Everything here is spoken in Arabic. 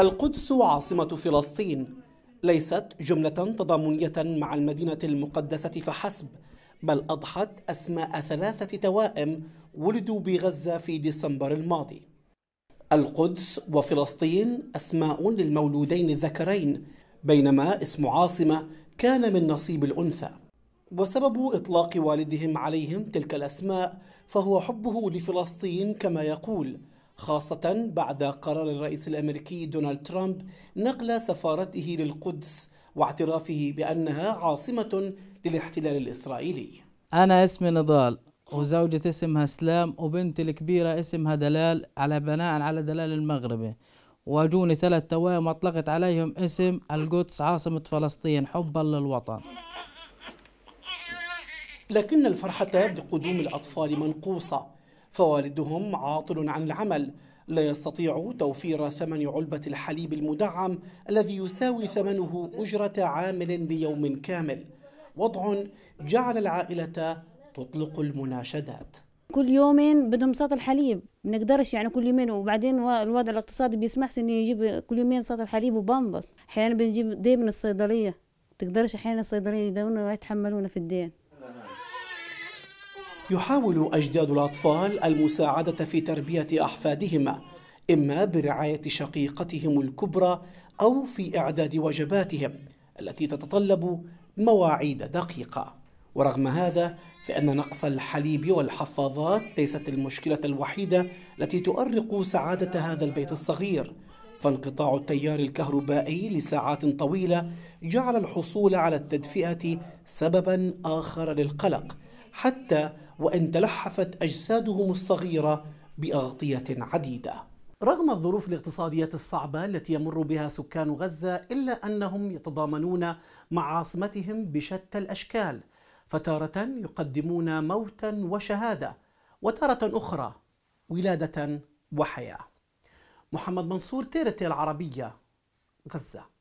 القدس عاصمة فلسطين ليست جملة تضامنية مع المدينة المقدسة فحسب بل أضحت أسماء ثلاثة توائم ولدوا بغزة في ديسمبر الماضي القدس وفلسطين أسماء للمولودين الذكرين بينما اسم عاصمة كان من نصيب الأنثى وسبب إطلاق والدهم عليهم تلك الأسماء فهو حبه لفلسطين كما يقول خاصة بعد قرار الرئيس الأمريكي دونالد ترامب نقل سفارته للقدس واعترافه بأنها عاصمة للاحتلال الإسرائيلي أنا اسمي نضال وزوجتي اسمها سلام وبنتي الكبيرة اسمها دلال على بناء على دلال المغربي واجوني ثلاث توائم اطلقت عليهم اسم القدس عاصمة فلسطين حبا للوطن لكن الفرحة بقدوم الأطفال منقوصة فوالدهم عاطل عن العمل لا يستطيع توفير ثمن علبة الحليب المدعم الذي يساوي ثمنه أجرة عامل ليوم كامل وضع جعل العائلة تطلق المناشدات كل يومين بدهم صاط الحليب نقدرش يعني كل يومين وبعدين الوضع الاقتصادي بيسمحش اني يجيب كل يومين صاط الحليب وبنبص احيانا بنجيب دي من الصيدليه تقدرش احيانا الصيدليه يداونا ويتحملونا في الدين يحاول أجداد الأطفال المساعدة في تربية أحفادهم إما برعاية شقيقتهم الكبرى أو في إعداد وجباتهم التي تتطلب مواعيد دقيقة ورغم هذا فإن نقص الحليب والحفاظات ليست المشكلة الوحيدة التي تؤرق سعادة هذا البيت الصغير فانقطاع التيار الكهربائي لساعات طويلة جعل الحصول على التدفئة سببا آخر للقلق حتى وان تلحفت اجسادهم الصغيره باغطيه عديده رغم الظروف الاقتصاديه الصعبه التي يمر بها سكان غزه الا انهم يتضامنون مع عاصمتهم بشتى الاشكال فتاره يقدمون موتا وشهاده وتاره اخرى ولاده وحياه محمد منصور تيرتي العربيه غزه